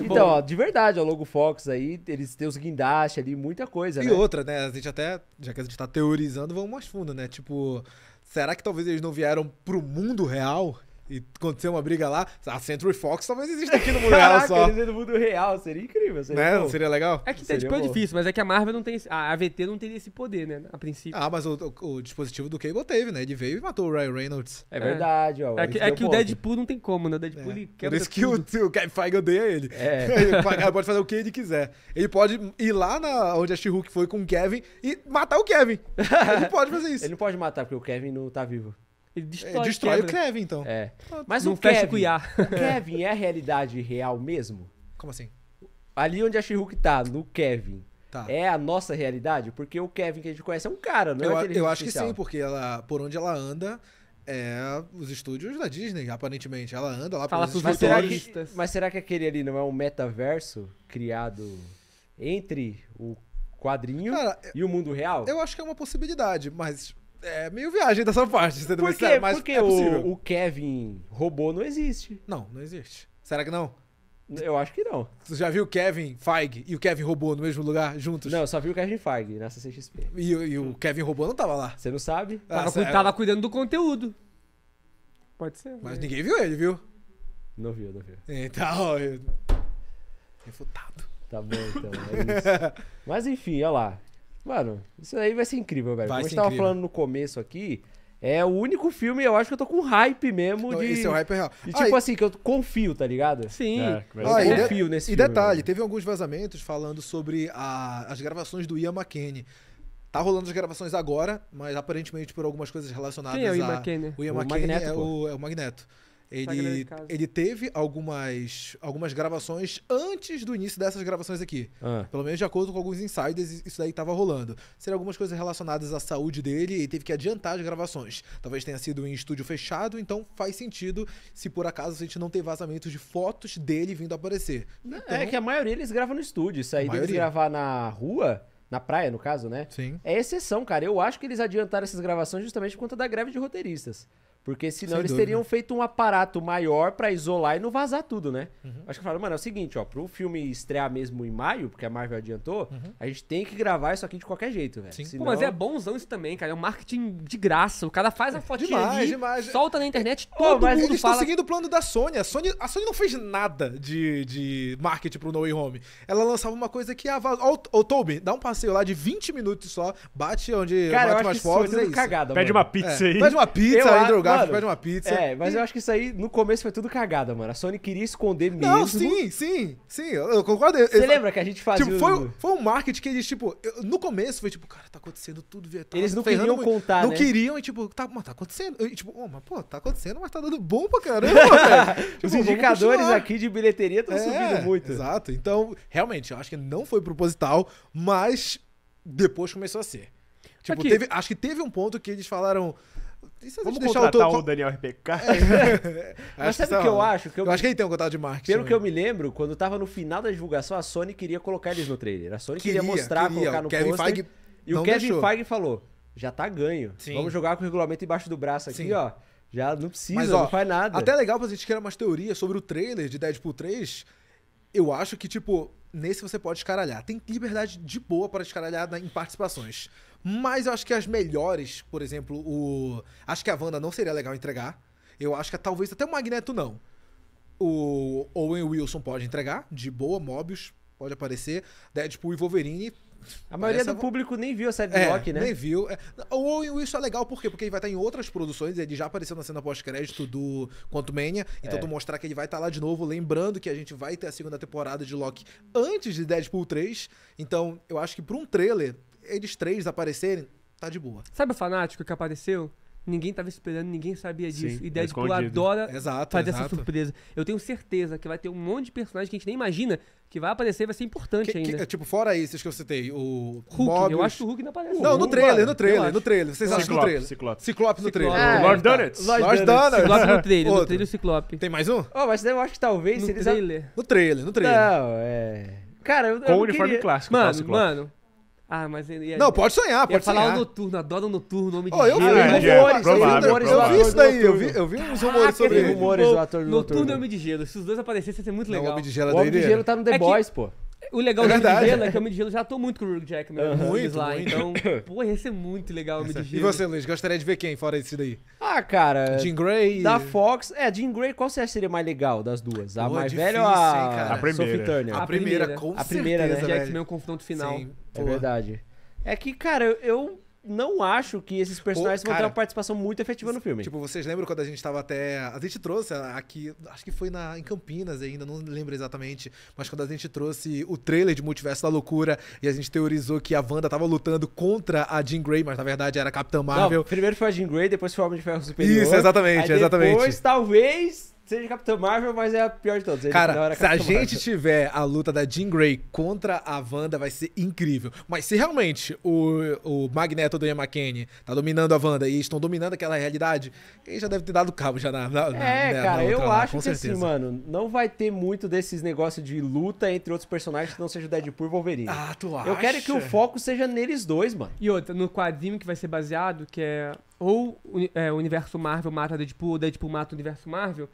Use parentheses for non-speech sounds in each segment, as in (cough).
Então, ó, de verdade, o logo Fox aí, eles têm os guindastes ali, muita coisa, E né? outra, né? A gente até, já que a gente tá teorizando, vamos mais fundo, né? Tipo, será que talvez eles não vieram pro mundo real e aconteceu uma briga lá, a Century Fox talvez exista aqui no mundo Caraca, real só. Caraca, no mundo real, seria incrível. Seria, né? seria legal? É que tá seria tipo, é difícil, mas é que a Marvel não tem... A AVT não teria esse poder, né? A princípio. Ah, mas o, o, o dispositivo do Cable teve, né? Ele veio e matou o Ryan Reynolds. É, é. verdade, ó. É que, é, é que o Deadpool não tem como, né? O Deadpool, é. ele quebra Por isso que o, o Kevin Feige odeia ele. É. (laughs) ele pode fazer o que ele quiser. Ele pode ir lá na, onde a She-Hulk foi com o Kevin e matar o Kevin. ele pode fazer isso. (laughs) Ele não pode matar, porque o Kevin não tá vivo. Ele destrói, é, destrói o Kevin, então. É. Ah, mas não o Kevin, o (laughs) Kevin é a realidade real mesmo? Como assim? Ali onde a She-Hulk tá, no Kevin. Tá. É a nossa realidade? Porque o Kevin que a gente conhece é um cara, não é Eu acho que sim, porque ela, por onde ela anda, é os estúdios da Disney, aparentemente. Ela anda lá Fala pelos mas será, que, mas será que aquele ali não é um metaverso criado entre o quadrinho Cara, e o mundo real? Eu acho que é uma possibilidade, mas é meio viagem dessa parte. Você Por quê? Mas Porque é o, o Kevin robô não existe. Não, não existe. Será que não? Eu acho que não. Tu já viu o Kevin Feige e o Kevin Robô no mesmo lugar juntos? Não, eu só vi o Kevin Feige na CCXP. E, e o Kevin Robô não tava lá. Você não sabe? Ah, Tava, cu- tava cuidando do conteúdo. Pode ser. Mas né? ninguém viu ele, viu? Não viu, não viu. Então, eu... (laughs) refutado. Tá bom, então. É isso. (laughs) Mas enfim, olha lá. Mano, isso aí vai ser incrível, velho. Vai Como a gente tava falando no começo aqui, é o único filme, eu acho que eu tô com hype mesmo. Então, de... Isso é o hype real. E ah, tipo e... assim, que eu confio, tá ligado? Sim. É, eu confio de... nesse e filme. E detalhe, velho. teve alguns vazamentos falando sobre a... as gravações do Ian McKenney. Tá rolando as gravações agora, mas aparentemente por algumas coisas relacionadas Quem é o Ian a... McKinney? O Ian o McKinney é Magneto, é, o... é o Magneto ele, ele teve algumas, algumas gravações antes do início dessas gravações aqui. Ah. Pelo menos de acordo com alguns insiders, isso daí estava rolando. Seriam algumas coisas relacionadas à saúde dele e teve que adiantar as gravações. Talvez tenha sido em estúdio fechado, então faz sentido se por acaso a gente não ter vazamentos de fotos dele vindo aparecer. É então, é que a maioria eles gravam no estúdio. Isso aí deles gravar na rua... Na praia, no caso, né? Sim. É exceção, cara. Eu acho que eles adiantaram essas gravações justamente por conta da greve de roteiristas. Porque senão Sem eles dúvida. teriam feito um aparato maior para isolar e não vazar tudo, né? Uhum. Acho que falaram, mano, é o seguinte, ó, pro filme estrear mesmo em maio, porque a Marvel adiantou, uhum. a gente tem que gravar isso aqui de qualquer jeito, velho. Senão... mas é bonzão isso também, cara. É um marketing de graça. O cara faz a é. fotinha demais, ali, demais. solta na internet, é... todo Pô, mas mundo eles fala... estão seguindo o plano da Sony. A Sony, a Sony não fez nada de, de marketing pro No Way Home. Ela lançava uma coisa que... Ah, Ô, Toby, dá um passeio lá de 20 minutos só, bate onde cara, bate eu acho umas fotos, é isso. Cagada, Pede mano. uma pizza é. aí. Pede uma pizza, aí, drogado pede uma pizza. É, mas e... eu acho que isso aí, no começo, foi tudo cagada, mano. A Sony queria esconder mesmo. Não, sim, sim, sim. Eu concordo. Você lembra que a gente fazia. Tipo, foi, foi um marketing que eles, tipo, eu, no começo foi tipo, cara, tá acontecendo tudo. Tá eles não queriam muito. contar. Não né? queriam, e tipo, tá, mas tá acontecendo. E, tipo, oh, mas pô, tá acontecendo, mas tá dando bom pra caramba, (laughs) tipo, Os indicadores aqui de bilheteria estão é, subindo muito. Exato. Então, realmente, eu acho que não foi proposital, mas depois começou a ser. Tipo, teve, acho que teve um ponto que eles falaram. Vamos contratar o, o Daniel RPK? (laughs) É. (laughs) Mas sabe o que, eu acho? Que eu... eu... acho que ele tem um contato de marketing. Pelo né? que eu me lembro, quando tava no final da divulgação, a Sony queria colocar eles no trailer. A Sony queria, queria mostrar, queria. colocar no Kevin poster. Feige e o Kevin deixou. Feige falou, já tá ganho. Sim. Vamos jogar com o regulamento embaixo do braço aqui, Sim. ó. Já não precisa, Mas, ó, não faz nada. Até é legal pra gente criar umas teorias sobre o trailer de Deadpool 3. Eu acho que, tipo, nesse você pode escaralhar. Tem liberdade de boa para escaralhar em participações. Mas eu acho que as melhores, por exemplo, o. Acho que a Wanda não seria legal entregar. Eu acho que talvez até o Magneto não. O Owen Wilson pode entregar, de boa, Mobius pode aparecer. Deadpool e Wolverine. A maioria Essa... do público nem viu a série de é, Loki, né? Nem viu. É, o Owen Wilson é legal por quê? Porque ele vai estar tá em outras produções, ele já apareceu na cena pós-crédito do Quantumania. Então, é. tu mostrar que ele vai estar tá lá de novo, lembrando que a gente vai ter a segunda temporada de Loki antes de Deadpool 3. Então, eu acho que para um trailer eles três aparecerem, tá de boa. Sabe o fanático que apareceu? Ninguém estava esperando, ninguém sabia disso. Sim, e é Deadpool é adora exato, fazer exato. essa surpresa. Eu tenho certeza que vai ter um monte de personagem que a gente nem imagina que vai aparecer e vai ser importante que, ainda. Que, é, tipo, fora esses que eu citei, o Hulk. Mobius. Eu acho que o Hulk não aparece. Não, no trailer, no trailer, no trailer. Vocês acham no trailer? Ciclope. Ciclope no trailer. É, Lord Donuts. Lord Donuts. Ciclope no trailer, no trailer o Ciclope. Tem mais um? Oh, mas eu acho que talvez... No trailer. No trailer, no trailer. Não, é... Cara, eu, Com eu uniforme clássico. Tá, mano, mano... Ah, mas ele ia, Não, pode sonhar, pode sonhar. falar o noturno, adoro o noturno, nome de oh, eu vi gelo. rumores, é, rumores, provável, rumores eu vi isso daí, eu vi, eu vi uns rumores sobre ele. rumores do ator no noturno. Noturno e nome de Gelo, se os dois aparecessem ia ser muito legal. Não, o nome de Gelo é O nome de Gelo tá no The é Boys, pô. O legal é do Homem de Gelo é que o Homem de Gelo já tô muito com o Rick Jackman. Uhum. Muito, lá, muito. Então, pô, ia ser muito legal o Homem de é- Gelo. E você, Luiz, gostaria de ver quem fora desse daí? Ah, cara... Jean Grey? Da Fox. É, Jean Grey, qual você acha seria mais legal das duas? A pô, mais difícil, velha ou a... a primeira. Sophie Turner? A primeira, a primeira com a primeira, certeza, né? Jackman é um confronto final. Sim, é verdade. É que, cara, eu não acho que esses personagens Pô, cara, vão ter uma participação muito efetiva no filme. Tipo, vocês lembram quando a gente estava até. A gente trouxe aqui, acho que foi na, em Campinas ainda, não lembro exatamente, mas quando a gente trouxe o trailer de Multiverso da Loucura e a gente teorizou que a Wanda tava lutando contra a Jean Grey, mas na verdade era a Capitã Marvel. Não, primeiro foi a Jean Grey, depois foi o Homem de Ferro Superior. Isso, exatamente, aí exatamente. Depois, talvez, seja Capitão Marvel, mas é a pior de todas. Cara, se a gente Marvel. tiver a luta da Jean Grey contra a Wanda, vai ser incrível. Mas se realmente o, o Magneto do Emma Kane tá dominando a Wanda e estão dominando aquela realidade, ele já deve ter dado cabo já na. na é, né, cara, na eu lá, acho que assim, certeza. assim, mano, não vai ter muito desses negócios de luta entre outros personagens que não seja o Deadpool e Wolverine. Ah, tu acha? Eu quero que o foco seja neles dois, mano. E outra, no quadrinho que vai ser baseado, que é ou é, o universo Marvel mata Deadpool, ou Deadpool mata o universo Marvel,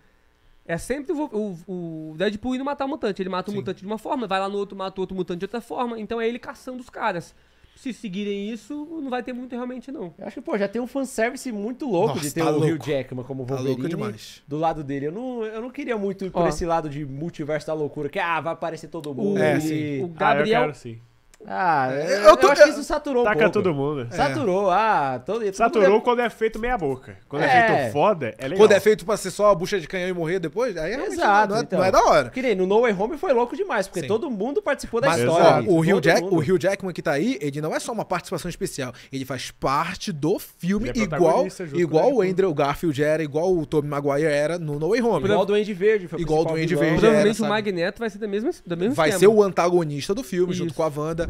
é sempre o, o, o Deadpool indo matar o mutante. Ele mata o Sim. mutante de uma forma, vai lá no outro, mata o outro mutante de outra forma. Então é ele caçando os caras. Se seguirem isso, não vai ter muito realmente, não. Eu acho que, pô, já tem um fanservice muito louco Nossa, de ter tá o louco. Hugh Jackman como tá Wolverine tá demais. do lado dele. Eu não, eu não queria muito ir por esse lado de multiverso da loucura, que, ah, vai aparecer todo mundo. O, é, e... o ah, Gabriel, ah, quero, ah, é, eu, eu, tô, eu acho que isso é, saturou Taca um todo mundo. Saturou, é. ah, todo, todo Saturou mundo... É- quando é feito meia boca. Quando é. é, feito foda, é legal. Quando é feito pra ser só a bucha de canhão e morrer depois, aí é Exato, não, então, não, é, da hora. Que nem no No Way Home foi louco demais, porque Sim. todo mundo participou da Mas, história. Ó, o, Hugh Jack, o Hugh Jackman que tá aí, ele não é só uma participação especial, ele faz parte do filme igual, igual o Andrew Garfield era, igual o Tobey Maguire era no No Way Home. Igual o Duende Verde. Foi igual o Duende Verde Provavelmente o Magneto vai ser da mesma, da mesma Vai ser o antagonista do filme, junto com a Wanda.